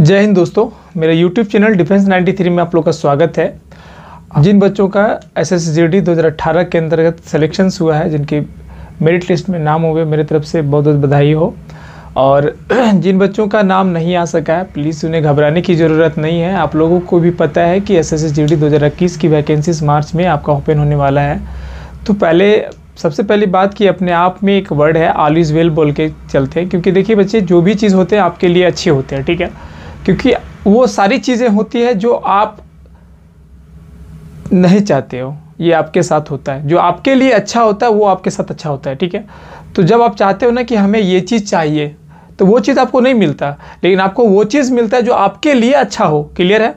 जय हिंद दोस्तों मेरा YouTube चैनल डिफेंस 93 में आप लोग का स्वागत है जिन बच्चों का एस एस जी 2018 के अंतर्गत सिलेक्शंस हुआ है जिनकी मेरिट लिस्ट में नाम हुए मेरी तरफ से बहुत बहुत बधाई हो और जिन बच्चों का नाम नहीं आ सका है प्लीज़ उन्हें घबराने की ज़रूरत नहीं है आप लोगों को भी पता है कि एस एस की वैकेंसीज मार्च में आपका ओपन होने वाला है तो पहले सबसे पहली बात कि अपने आप में एक वर्ड है आल इज़ वेल बोल के चलते हैं क्योंकि देखिए बच्चे जो भी चीज़ होते हैं आपके लिए अच्छे होते हैं ठीक है क्योंकि वो सारी चीज़ें होती है जो आप नहीं चाहते हो ये आपके साथ होता है जो आपके लिए अच्छा होता है वो आपके साथ अच्छा होता है ठीक है तो जब आप चाहते हो ना कि हमें ये चीज़ चाहिए तो वो चीज़ आपको नहीं मिलता लेकिन आपको वो चीज़ मिलता है जो आपके लिए अच्छा हो क्लियर है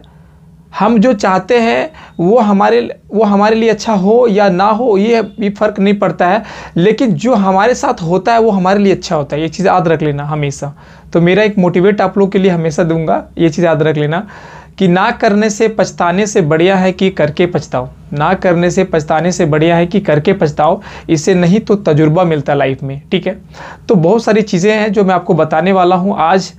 हम जो चाहते हैं वो हमारे वो हमारे लिए अच्छा हो या ना हो ये भी फ़र्क नहीं पड़ता है लेकिन जो हमारे साथ होता है वो हमारे लिए अच्छा होता है ये चीज़ याद रख लेना हमेशा तो मेरा एक मोटिवेट आप लोग के लिए हमेशा दूंगा ये चीज़ याद रख लेना कि ना करने से पछताने से बढ़िया है कि करके पछताओ ना करने से पछताने से बढ़िया है कि करके पछताओ इससे नहीं तो तजुर्बा मिलता लाइफ में ठीक है तो बहुत सारी चीज़ें हैं जो मैं आपको बताने वाला हूँ आज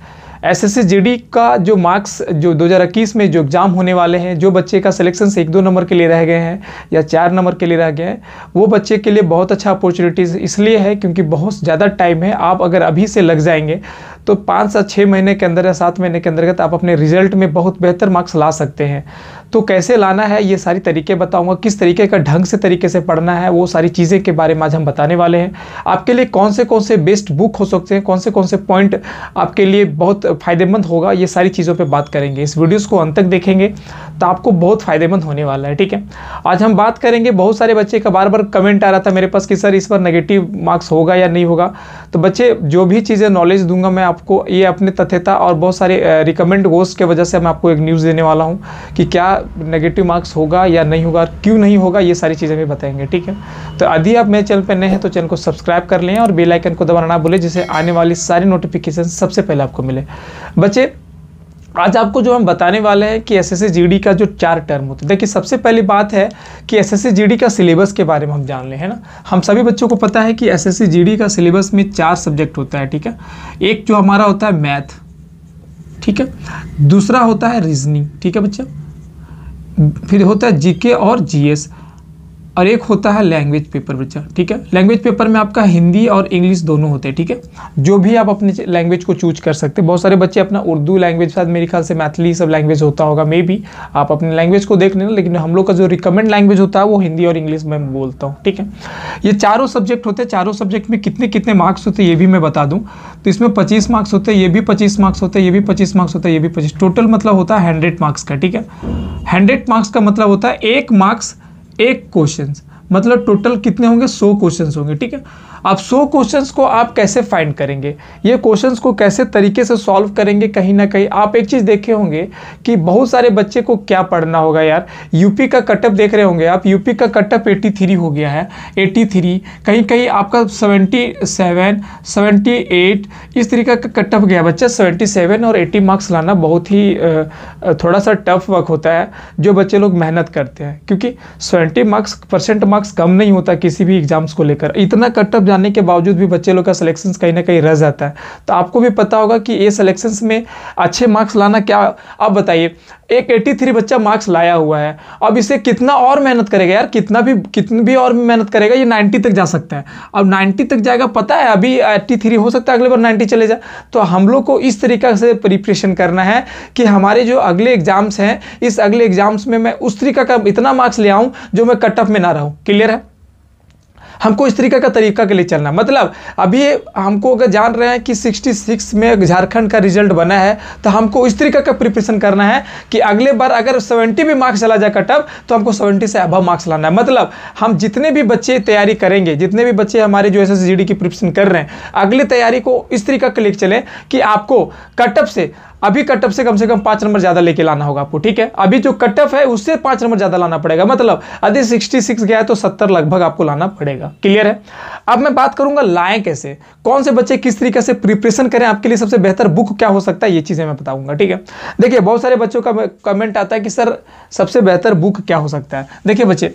एसएससी जीडी का जो मार्क्स जो 2021 में जो एग्ज़ाम होने वाले हैं जो बच्चे का सिलेक्शन से एक दो नंबर के लिए रह गए हैं या चार नंबर के लिए रह गए हैं वो बच्चे के लिए बहुत अच्छा अपॉर्चुनिटीज़ इसलिए है क्योंकि बहुत ज़्यादा टाइम है आप अगर अभी से लग जाएंगे तो पाँच से छः महीने के अंदर या सात महीने के अंतर्गत आप अपने रिजल्ट में बहुत बेहतर मार्क्स ला सकते हैं तो कैसे लाना है ये सारी तरीके बताऊंगा किस तरीके का ढंग से तरीके से पढ़ना है वो सारी चीज़ें के बारे में आज हम बताने वाले हैं आपके लिए कौन से कौन से बेस्ट बुक हो सकते हैं कौन से कौन से पॉइंट आपके लिए बहुत फ़ायदेमंद होगा ये सारी चीज़ों पर बात करेंगे इस वीडियोज़ को अंत तक देखेंगे तो आपको बहुत फ़ायदेमंद होने वाला है ठीक है आज हम बात करेंगे बहुत सारे बच्चे का बार बार कमेंट आ रहा था मेरे पास कि सर इस पर नेगेटिव मार्क्स होगा या नहीं होगा तो बच्चे जो भी चीज़ें नॉलेज दूंगा मैं आपको ये अपने तथ्यता और बहुत सारे रिकमेंड गोस्ट के वजह से मैं आपको एक न्यूज़ देने वाला हूँ कि क्या नेगेटिव मार्क्स होगा या नहीं होगा क्यों नहीं होगा ये सारी चीज़ें भी बताएंगे ठीक है तो यदि आप मेरे चैनल पर नए हैं तो चैनल को सब्सक्राइब कर लें और बेलाइकन को दबाना ना बोले जिससे आने वाली सारी नोटिफिकेशन सबसे पहले आपको मिले बच्चे आज आपको जो हम बताने वाले हैं कि एस एस का जो चार टर्म होते हैं देखिए सबसे पहली बात है कि एस एस का सिलेबस के बारे में हम जान लें है ना हम सभी बच्चों को पता है कि एस एस का सिलेबस में चार सब्जेक्ट होता है ठीक है एक जो हमारा होता है मैथ ठीक है दूसरा होता है रीजनिंग ठीक है बच्चा फिर होता है जीके और जीएस और एक होता है लैंग्वेज पेपर बच्चा ठीक है लैंग्वेज पेपर में आपका हिंदी और इंग्लिश दोनों होते हैं ठीक है जो भी आप अपने लैंग्वेज को चूज कर सकते हैं बहुत सारे बच्चे अपना उर्दू लैंग्वेज साथ मेरे ख्याल से मैथिली सब लैंग्वेज होता होगा मे भी आप अपने लैंग्वेज को देख लेना लेकिन हम लोग का जो रिकमेंड लैंग्वेज होता है वो हिंदी और इंग्लिश में बोलता हूँ ठीक है ये चारों सब्जेक्ट होते हैं चारों सब्जेक्ट में कितने कितने मार्क्स होते हैं ये भी मैं बता दूँ तो इसमें पच्चीस मार्क्स होते हैं ये भी पच्चीस मार्क्स होते हैं ये भी पच्चीस मार्क्स होता है ये भी पच्चीस टोटल मतलब होता है हंड्रेड मार्क्स का ठीक है हंड्रेड मार्क्स का मतलब होता है एक मार्क्स एक क्वेश्चन मतलब टोटल कितने होंगे सौ क्वेश्चन होंगे ठीक है अब सो क्वेश्चंस को आप कैसे फाइंड करेंगे ये क्वेश्चंस को कैसे तरीके से सॉल्व करेंगे कहीं ना कहीं आप एक चीज़ देखे होंगे कि बहुत सारे बच्चे को क्या पढ़ना होगा यार यूपी का कटअप देख रहे होंगे आप यूपी का कटअप एटी थ्री हो गया है थ्री कहीं कहीं आपका सेवेंटी सेवन सेवेंटी एट इस तरीके का कटअप गया बच्चा सेवेंटी सेवन और एटी मार्क्स लाना बहुत ही थोड़ा सा टफ वर्क होता है जो बच्चे लोग मेहनत करते हैं क्योंकि सेवेंटी मार्क्स परसेंट मार्क्स कम नहीं होता किसी भी एग्जाम्स को लेकर इतना कटअप जाने के बावजूद भी बच्चे लोग का सिलेक्शन कहीं ना कहीं रह जाता है तो आपको भी पता होगा कि ये सिलेक्शंस में अच्छे मार्क्स लाना क्या अब बताइए एक 83 बच्चा मार्क्स लाया हुआ है अब इसे कितना और मेहनत करेगा यार कितना भी कितनी भी और मेहनत करेगा ये 90 तक जा सकता है अब 90 तक जाएगा पता है अभी 83 हो सकता है अगले बार 90 चले जाए तो हम लोग को इस तरीका से प्रिपरेशन करना है कि हमारे जो अगले एग्जाम्स हैं इस अगले एग्जाम्स में मैं उस तरीका का इतना मार्क्स ले आऊँ जो मैं कट ऑफ में ना रहूँ क्लियर है हमको इस तरीके का तरीका के लिए चलना मतलब अभी हमको अगर जान रहे हैं कि 66 में झारखंड का रिजल्ट बना है तो हमको इस तरीके का प्रिपरेशन करना है कि अगले बार अगर 70 भी मार्क्स चला जाए कटअप तो हमको 70 से अभव मार्क्स लाना है मतलब हम जितने भी बच्चे तैयारी करेंगे जितने भी बच्चे हमारे जो एस एस की प्रिपरेशन कर रहे हैं अगली तैयारी को इस तरीका के लिए चलें कि आपको कटअप से अभी कटअप से कम से कम पांच नंबर ज़्यादा लेके लाना होगा आपको ठीक है अभी जो कटअप है उससे पांच नंबर ज़्यादा लाना पड़ेगा मतलब यदि सिक्सटी सिक्स गया है तो सत्तर लगभग आपको लाना पड़ेगा क्लियर है अब मैं बात करूंगा लाएं कैसे कौन से बच्चे किस तरीके से प्रिपरेशन करें आपके लिए सबसे बेहतर बुक क्या हो सकता है ये चीज़ें मैं बताऊंगा ठीक है देखिए बहुत सारे बच्चों का कमेंट आता है कि सर सबसे बेहतर बुक क्या हो सकता है देखिए बच्चे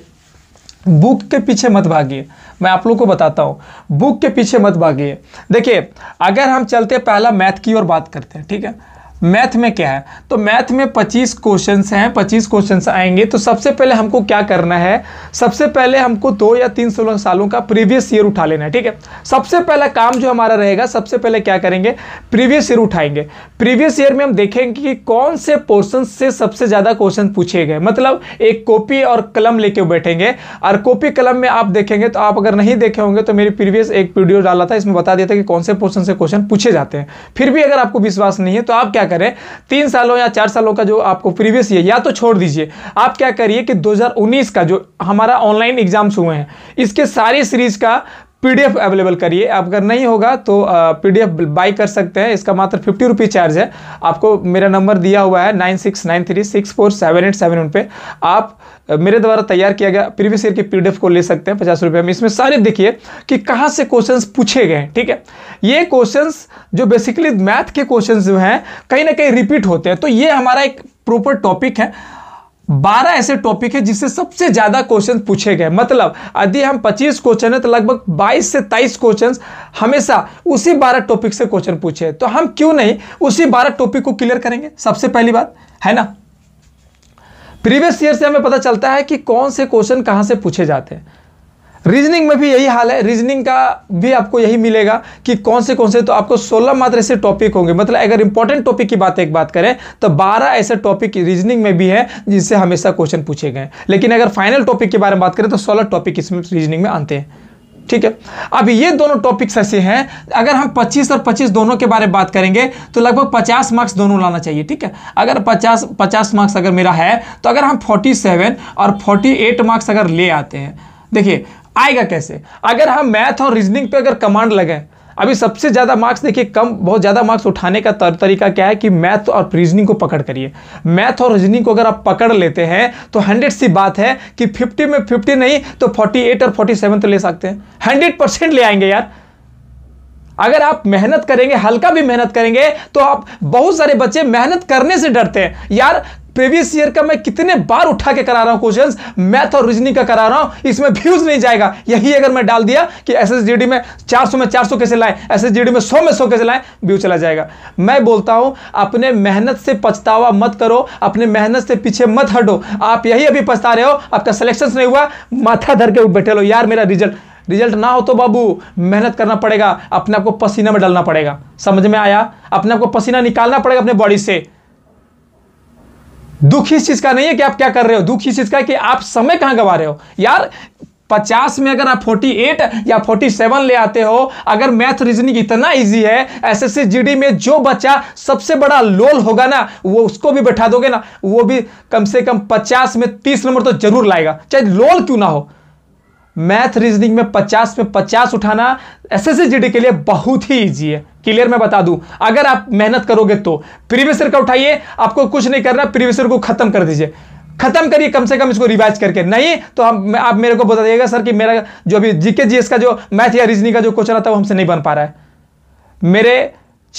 बुक के पीछे मत भागिए मैं आप लोग को बताता हूँ बुक के पीछे मत भागिए देखिए अगर हम चलते पहला मैथ की ओर बात करते हैं ठीक है मैथ में क्या है तो मैथ में 25 क्वेश्चंस हैं 25 क्वेश्चंस आएंगे तो सबसे पहले हमको क्या करना है सबसे पहले हमको दो या तीन सोलह सालों का प्रीवियस ईयर उठा लेना है ठीक है सबसे पहला काम जो हमारा रहेगा सबसे पहले क्या करेंगे प्रीवियस ईयर उठाएंगे प्रीवियस ईयर में हम देखेंगे कि कौन से पोर्सन से सबसे ज़्यादा क्वेश्चन पूछे गए मतलब एक कॉपी और कलम लेके बैठेंगे और कॉपी कलम में आप देखेंगे तो आप अगर नहीं देखे होंगे तो मेरी प्रीवियस एक वीडियो डाला था इसमें बता दिया था कि कौन से पोर्सन से क्वेश्चन पूछे जाते हैं फिर भी अगर आपको विश्वास नहीं है तो आप क्या करें तीन सालों या चार सालों का जो आपको प्रीवियस ईयर या तो छोड़ दीजिए आप क्या करिए कि 2019 का जो हमारा ऑनलाइन एग्जाम्स हुए हैं इसके सारी सीरीज का पीडीएफ अवेलेबल करिए अगर नहीं होगा तो पीडीएफ बाई कर सकते हैं इसका मात्र फिफ्टी रुपीज़ चार्ज है आपको मेरा नंबर दिया हुआ है nine six nine three six four seven eight seven one पे आप मेरे द्वारा तैयार किया गया प्रीवियस ईयर के पीडीएफ को ले सकते हैं पचास रुपये में इसमें सारे देखिए कि कहाँ से क्वेश्चंस पूछे गए ठीक है ये क्वेश्चंस जो बेसिकली मैथ के क्वेश्चंस जो हैं कहीं ना कहीं रिपीट होते हैं तो ये हमारा एक प्रॉपर टॉपिक है बारह ऐसे टॉपिक है जिससे सबसे ज्यादा क्वेश्चन पूछे गए मतलब यदि हम पच्चीस क्वेश्चन है तो लगभग बाईस से तेईस क्वेश्चन हमेशा उसी बारह टॉपिक से क्वेश्चन पूछे तो हम क्यों नहीं उसी बारह टॉपिक को क्लियर करेंगे सबसे पहली बात है ना प्रीवियस ईयर से हमें पता चलता है कि कौन से क्वेश्चन कहां से पूछे जाते हैं रीजनिंग में भी यही हाल है रीजनिंग का भी आपको यही मिलेगा कि कौन से कौन से तो आपको 16 मात्र ऐसे टॉपिक होंगे मतलब अगर इंपॉर्टेंट टॉपिक की बात एक बात करें तो 12 ऐसे टॉपिक रीजनिंग में भी है जिससे हमेशा क्वेश्चन पूछे गए लेकिन अगर फाइनल टॉपिक के बारे में बात करें तो सोलह टॉपिक इसमें रीजनिंग में आते हैं ठीक है अब ये दोनों टॉपिक्स ऐसे हैं अगर हम 25 और 25 दोनों के बारे में बात करेंगे तो लगभग 50 मार्क्स दोनों लाना चाहिए ठीक है अगर 50 50 मार्क्स अगर मेरा है तो अगर हम 47 और 48 मार्क्स अगर ले आते हैं देखिए आएगा कैसे अगर हम मैथ और रीजनिंग पे अगर कमांड लगाएं अभी सबसे ज़्यादा मार्क्स देखिए कम बहुत ज़्यादा मार्क्स उठाने का तर, तरीका क्या है कि मैथ और रीजनिंग को पकड़ करिए मैथ और रीजनिंग को अगर आप पकड़ लेते हैं तो हंड्रेड सी बात है कि फिफ्टी में फिफ्टी नहीं तो फोर्टी एट और फोर्टी सेवन तो ले सकते हैं हंड्रेड परसेंट ले आएंगे यार अगर आप मेहनत करेंगे हल्का भी मेहनत करेंगे तो आप बहुत सारे बच्चे मेहनत करने से डरते हैं यार प्रीवियस ईयर का मैं कितने बार उठा के करा रहा हूं क्वेश्चन मैथ और रीजनिंग का करा रहा हूं इसमें व्यूज नहीं जाएगा यही अगर मैं डाल दिया कि एस एसएसजीडी में 400 में 400 कैसे लाए एस में 100 में 100 कैसे लाए व्यू चला जाएगा मैं बोलता हूं अपने मेहनत से पछतावा मत करो अपने मेहनत से पीछे मत हटो आप यही अभी पछता रहे हो आपका सिलेक्शन नहीं हुआ माथा धर के बैठे लो यार मेरा रिजल्ट रिजल्ट ना हो तो बाबू मेहनत करना पड़ेगा अपने आपको पसीना में डालना पड़ेगा समझ में आया अपने आपको पसीना निकालना पड़ेगा अपने बॉडी से दुख इस चीज़ का नहीं है कि आप क्या कर रहे हो दुख इस चीज़ का है कि आप समय कहां गवा रहे हो यार पचास में अगर आप फोर्टी एट या फोर्टी सेवन ले आते हो अगर मैथ रीजनिंग इतना इजी है एसएससी जीडी में जो बच्चा सबसे बड़ा लोल होगा ना वो उसको भी बैठा दोगे ना वो भी कम से कम पचास में तीस नंबर तो जरूर लाएगा चाहे लोल क्यों ना हो मैथ रीजनिंग में 50 में 50 उठाना एस एस के लिए बहुत ही ईजी है क्लियर मैं बता दूं अगर आप मेहनत करोगे तो प्रीवियस ईयर का उठाइए आपको कुछ नहीं करना प्रीवियस ईयर को खत्म कर दीजिए खत्म करिए कम से कम इसको रिवाइज करके नहीं तो हम आप मेरे को बता दिएगा सर कि मेरा जो अभी जीके जीएस का जो मैथ या रीजनिंग का जो क्वेश्चन आता है वो हमसे नहीं बन पा रहा है मेरे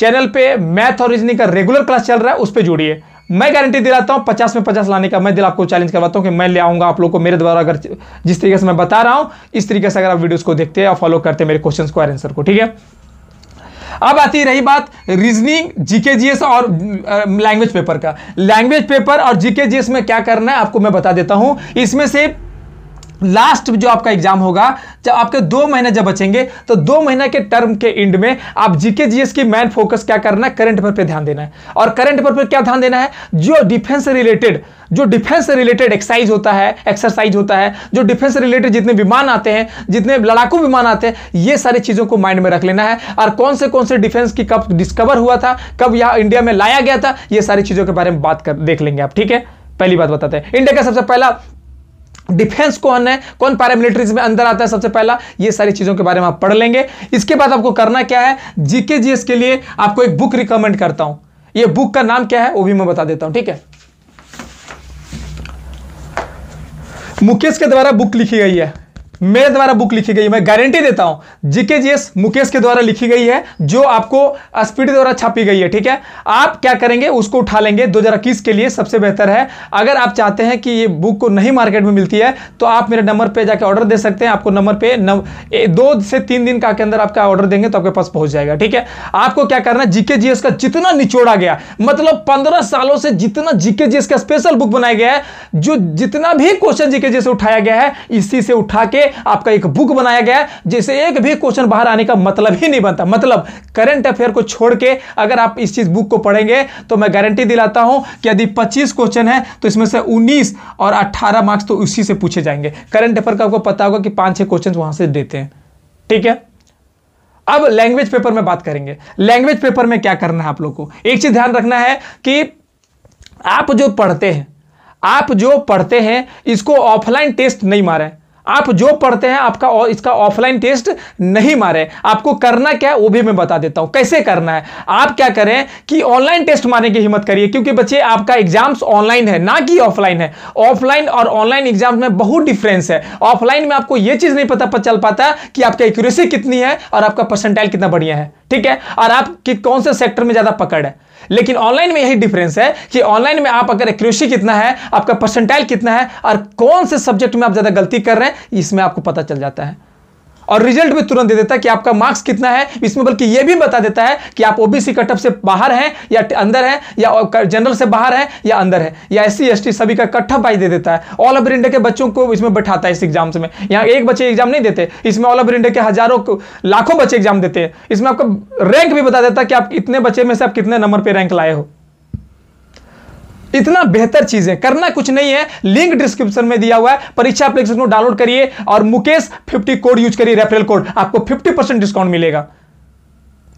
चैनल पे मैथ और रीजनिंग का रेगुलर क्लास चल रहा है उस पर जुड़िए मैं गारंटी दिलाता हूं पचास में पचास लाने का मैं दिल आपको चैलेंज करवाता हूं कि मैं ले आऊंगा आप लोग को मेरे द्वारा अगर जिस तरीके से मैं बता रहा हूं इस तरीके से अगर आप वीडियोस को देखते हैं और फॉलो करते हैं मेरे क्वेश्चन को और आंसर को ठीक है अब आती रही बात रीजनिंग जीके जीएस और लैंग्वेज पेपर का लैंग्वेज पेपर और जीके जीएस में क्या करना है आपको मैं बता देता हूं इसमें से लास्ट जो आपका एग्जाम होगा जब आपके दो महीने जब बचेंगे तो दो महीने के टर्म के एंड में आप जीके जीएस की मेन फोकस क्या करना है करंट अफेयर पे ध्यान देना है और करंट अफेयर पे क्या ध्यान देना है जो डिफेंस रिलेटेड जो डिफेंस रिलेटेड एक्सरसाइज होता है एक्सरसाइज होता है जो डिफेंस रिलेटेड जितने विमान आते हैं जितने लड़ाकू विमान आते हैं ये सारी चीज़ों को माइंड में रख लेना है और कौन से कौन से डिफेंस की कब डिस्कवर हुआ था कब यहाँ इंडिया में लाया गया था ये सारी चीज़ों के बारे में बात कर देख लेंगे आप ठीक है पहली बात बताते हैं इंडिया का सबसे पहला डिफेंस कौन है कौन पैरामिलिट्रीज में अंदर आता है सबसे पहला ये सारी चीज़ों के बारे में आप पढ़ लेंगे इसके बाद आपको करना क्या है जीके जीएस के लिए आपको एक बुक रिकमेंड करता हूं ये बुक का नाम क्या है वो भी मैं बता देता हूं ठीक है मुकेश के द्वारा बुक लिखी गई है मेरे द्वारा बुक लिखी गई मैं गारंटी देता हूं जीके जीएस मुकेश के द्वारा लिखी गई है जो आपको स्पीड द्वारा छापी गई है ठीक है आप क्या करेंगे उसको उठा लेंगे दो के लिए सबसे बेहतर है अगर आप चाहते हैं कि ये बुक को नहीं मार्केट में मिलती है तो आप मेरे नंबर पर जाकर ऑर्डर दे सकते हैं आपको नंबर पर दो से तीन दिन का के अंदर आपका ऑर्डर देंगे तो आपके पास पहुंच जाएगा ठीक है आपको क्या करना है जीके जीएस का जितना निचोड़ा गया मतलब पंद्रह सालों से जितना जीके जीएस का स्पेशल बुक बनाया गया है जो जितना भी क्वेश्चन जीके जीएस उठाया गया है इसी से उठा के आपका एक बुक बनाया गया जिसे एक भी क्वेश्चन बाहर आने का मतलब ही नहीं बनता मतलब करंट अफेयर को छोड़ के अगर आप इस चीज बुक को पढ़ेंगे तो मैं गारंटी दिलाता हूं कि यदि 25 क्वेश्चन है तो इसमें से 19 और 18 मार्क्स तो उसी से पूछे जाएंगे करंट अफेयर का आपको पता होगा कि पांच छह क्वेश्चन वहां से देते हैं ठीक है अब लैंग्वेज पेपर में बात करेंगे लैंग्वेज पेपर में क्या करना है आप लोग को एक चीज ध्यान रखना है कि आप जो पढ़ते हैं आप जो पढ़ते हैं इसको ऑफलाइन टेस्ट नहीं मारें आप जो पढ़ते हैं आपका इसका ऑफलाइन टेस्ट नहीं मारे आपको करना क्या है वो भी मैं बता देता हूं कैसे करना है आप क्या करें कि ऑनलाइन टेस्ट मारने की हिम्मत करिए क्योंकि बच्चे आपका एग्जाम्स ऑनलाइन है ना कि ऑफलाइन है ऑफलाइन और ऑनलाइन एग्जाम में बहुत डिफरेंस है ऑफलाइन में आपको यह चीज नहीं पता चल पाता कि आपका एक्यूरेसी कितनी है और आपका परसेंटाइल कितना बढ़िया है ठीक है और आपकी कौन से सेक्टर में ज्यादा पकड़ है लेकिन ऑनलाइन में यही डिफरेंस है कि ऑनलाइन में आप अगर एक्यूरेसी कितना है आपका परसेंटाइल कितना है और कौन से सब्जेक्ट में आप ज़्यादा गलती कर रहे हैं इसमें आपको पता चल जाता है और रिजल्ट भी तुरंत दे देता है कि आपका मार्क्स कितना है इसमें बल्कि यह भी बता देता है कि आप ओबीसी कटअप से बाहर हैं या अंदर हैं या जनरल से बाहर हैं या अंदर है या एस सी सभी का इकट्ठा आई दे देता है ऑल ओवर इंडिया के बच्चों को इसमें बैठाता है इस एग्जाम में यहाँ एक बच्चे एग्जाम नहीं देते इसमें ऑल ओवर इंडिया के हजारों लाखों बच्चे एग्जाम देते हैं इसमें आपका रैंक भी बता देता है कि आप इतने बच्चे में से आप कितने नंबर पर रैंक लाए हो इतना बेहतर चीज है करना कुछ नहीं है लिंक डिस्क्रिप्शन में दिया हुआ है परीक्षा एप्लीकेशन को डाउनलोड करिए और मुकेश फिफ्टी कोड यूज करिए रेफरल कोड आपको फिफ्टी परसेंट डिस्काउंट मिलेगा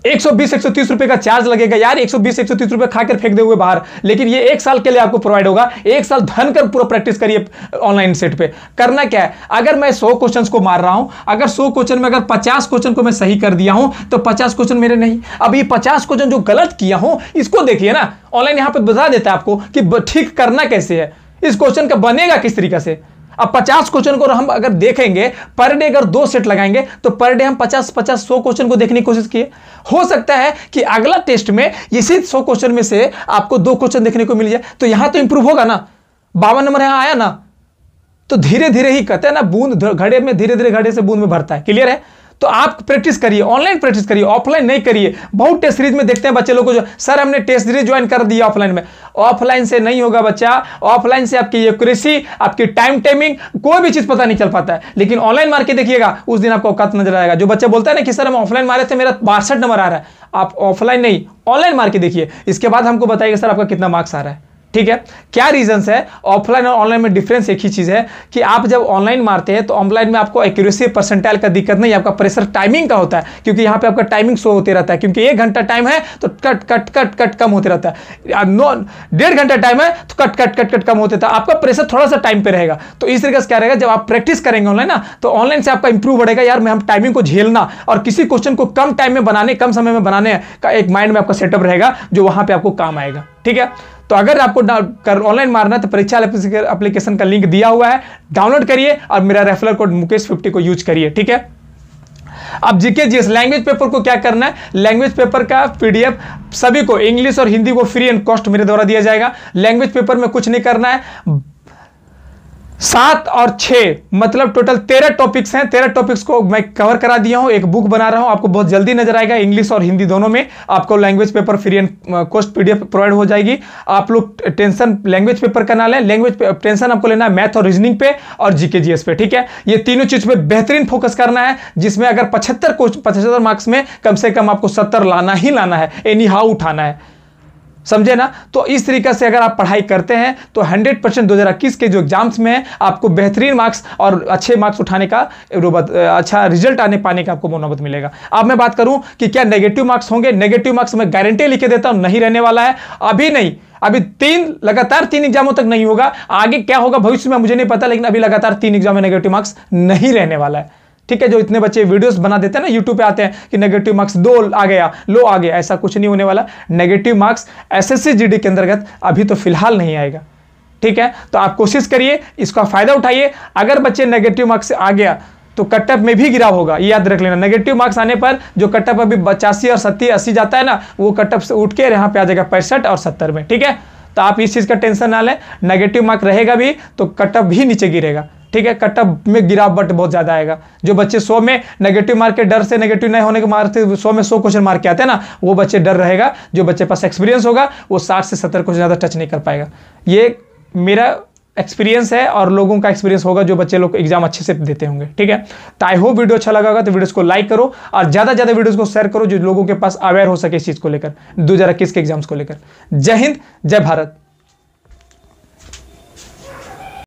120 130 रुपए का चार्ज लगेगा यार 120 130 रुपए खाकर फेंक दे हुए बाहर लेकिन ये एक साल के लिए आपको प्रोवाइड होगा एक साल धन कर पूरा प्रैक्टिस करिए ऑनलाइन सेट पे करना क्या है अगर मैं 100 क्वेश्चंस को मार रहा हूं अगर 100 क्वेश्चन में अगर 50 क्वेश्चन को मैं सही कर दिया हूं तो 50 क्वेश्चन मेरे नहीं अब ये पचास क्वेश्चन जो गलत किया हूं इसको देखिए ना ऑनलाइन यहां पर बता देता है आपको कि ठीक करना कैसे है इस क्वेश्चन का बनेगा किस तरीके से अब 50 क्वेश्चन को हम अगर देखेंगे पर डे अगर दो सेट लगाएंगे तो पर डे हम 50 50 सौ क्वेश्चन को देखने की कोशिश किए हो सकता है कि अगला टेस्ट में इसी 100 क्वेश्चन में से आपको दो क्वेश्चन देखने को मिल जाए तो यहां तो इंप्रूव होगा ना बावन नंबर यहां आया ना तो धीरे धीरे ही कहते हैं ना बूंद घड़े में धीरे धीरे घड़े से बूंद में भरता है क्लियर है तो आप प्रैक्टिस करिए ऑनलाइन प्रैक्टिस करिए ऑफलाइन नहीं करिए बहुत टेस्ट सीरीज में देखते हैं बच्चे लोग को जो सर हमने टेस्ट सीरीज ज्वाइन कर दिया ऑफलाइन में ऑफलाइन से नहीं होगा बच्चा ऑफलाइन से आपकी एक्यूरेसी आपकी टाइम टाइमिंग कोई भी चीज़ पता नहीं चल पाता है लेकिन ऑनलाइन मार के देखिएगा उस दिन आपको औकात नजर आएगा जो बच्चा बोलता है ना कि सर हम ऑफलाइन मारे थे मेरा बासठ नंबर आ रहा है आप ऑफलाइन नहीं ऑनलाइन मार के देखिए इसके बाद हमको बताइए सर आपका कितना मार्क्स आ रहा है ठीक है क्या रीजंस है ऑफलाइन और ऑनलाइन में डिफरेंस एक ही चीज़ है कि आप जब ऑनलाइन मारते हैं तो ऑनलाइन में आपको एक्यूरेसी परसेंटाइल का दिक्कत नहीं आपका प्रेशर टाइमिंग का होता है क्योंकि यहां पे आपका टाइमिंग शो होते रहता है क्योंकि एक घंटा टाइम है तो कट कट कट कट कम होते रहता है नो डेढ़ घंटा टाइम है तो कट कट कट कट कम होते था आपका प्रेशर थोड़ा सा टाइम पर रहेगा तो इस तरीके से क्या रहेगा जब आप प्रैक्टिस करेंगे ऑनलाइन ना तो ऑनलाइन से आपका इंप्रूव बढ़ेगा यार मैं हम टाइमिंग को झेलना और किसी क्वेश्चन को कम टाइम में बनाने कम समय में बनाने का एक माइंड में आपका सेटअप रहेगा जो वहां पर आपको काम आएगा ठीक है तो अगर आपको ऑनलाइन मारना तो परीक्षा एप्लीकेशन का लिंक दिया हुआ है डाउनलोड करिए और मेरा रेफरल कोड मुकेश फिफ्टी को यूज करिए ठीक है अब जीके जीएस लैंग्वेज पेपर को क्या करना है लैंग्वेज पेपर का पीडीएफ सभी को इंग्लिश और हिंदी को फ्री एंड कॉस्ट मेरे द्वारा दिया जाएगा लैंग्वेज पेपर में कुछ नहीं करना है सात और छः मतलब टोटल तेरह टॉपिक्स हैं तेरह टॉपिक्स को मैं कवर करा दिया हूँ एक बुक बना रहा हूँ आपको बहुत जल्दी नजर आएगा इंग्लिश और हिंदी दोनों में आपको language paper free and cost PDF provide हो जाएगी आप लोग टेंशन लैंग्वेज पेपर का ना लें लैंग्वेज टेंशन आपको लेना है मैथ और रीजनिंग पे और जीके जीएस पे ठीक है ये तीनों चीज़ पे बेहतरीन फोकस करना है जिसमें अगर पचहत्तर पचहत्तर मार्क्स में कम से कम आपको सत्तर लाना ही लाना है एनी हाउ उठाना है समझे ना तो इस तरीके से अगर आप पढ़ाई करते हैं तो 100 परसेंट दो के जो एग्जाम्स में है आपको बेहतरीन मार्क्स और अच्छे मार्क्स उठाने का अच्छा रिजल्ट आने पाने का आपको मनोबत मिलेगा अब मैं बात करूं कि क्या नेगेटिव मार्क्स होंगे नेगेटिव मार्क्स मैं गारंटी लिखे देता हूं नहीं रहने वाला है अभी नहीं अभी तीन लगातार तीन एग्जामों तक नहीं होगा आगे क्या होगा भविष्य में मुझे नहीं पता लेकिन अभी लगातार तीन एग्जाम में नेगेटिव मार्क्स नहीं रहने वाला है ठीक है जो इतने बच्चे वीडियोस बना देते हैं ना यूट्यूब पे आते हैं कि नेगेटिव मार्क्स दो आ गया लो आ गया ऐसा कुछ नहीं होने वाला नेगेटिव मार्क्स एस एस के अंतर्गत अभी तो फिलहाल नहीं आएगा ठीक है तो आप कोशिश करिए इसका फायदा उठाइए अगर बच्चे नेगेटिव मार्क्स आ गया तो कटअप में भी गिराव होगा ये याद रख लेना नेगेटिव मार्क्स आने पर जो कटअप अभी पचासी और सत्ती अस्सी जाता है ना वो कटअप से उठ के यहाँ पे आ जाएगा पैंसठ और सत्तर में ठीक है तो आप इस चीज़ का टेंशन ना लें नेगेटिव मार्क रहेगा भी तो कटअप भी नीचे गिरेगा ठीक है कटअप में गिरावट बहुत ज़्यादा आएगा जो बच्चे सो में नेगेटिव मार्क के डर से नेगेटिव नहीं होने के मार्क से सो में सो क्वेश्चन मार्क के आते हैं ना वो बच्चे डर रहेगा जो बच्चे पास एक्सपीरियंस होगा वो साठ से सत्तर क्वेश्चन ज़्यादा टच नहीं कर पाएगा ये मेरा एक्सपीरियंस है और लोगों का एक्सपीरियंस होगा जो बच्चे लोग एग्जाम अच्छे से देते होंगे ठीक है तो आई होप वीडियो अच्छा लगा तो वीडियोस को लाइक करो और ज़्यादा ज़्यादा वीडियोस को शेयर करो जो लोगों के पास अवेयर हो सके इस चीज़ को लेकर दो हजार इक्कीस के एग्जाम्स को लेकर जय हिंद जय भारत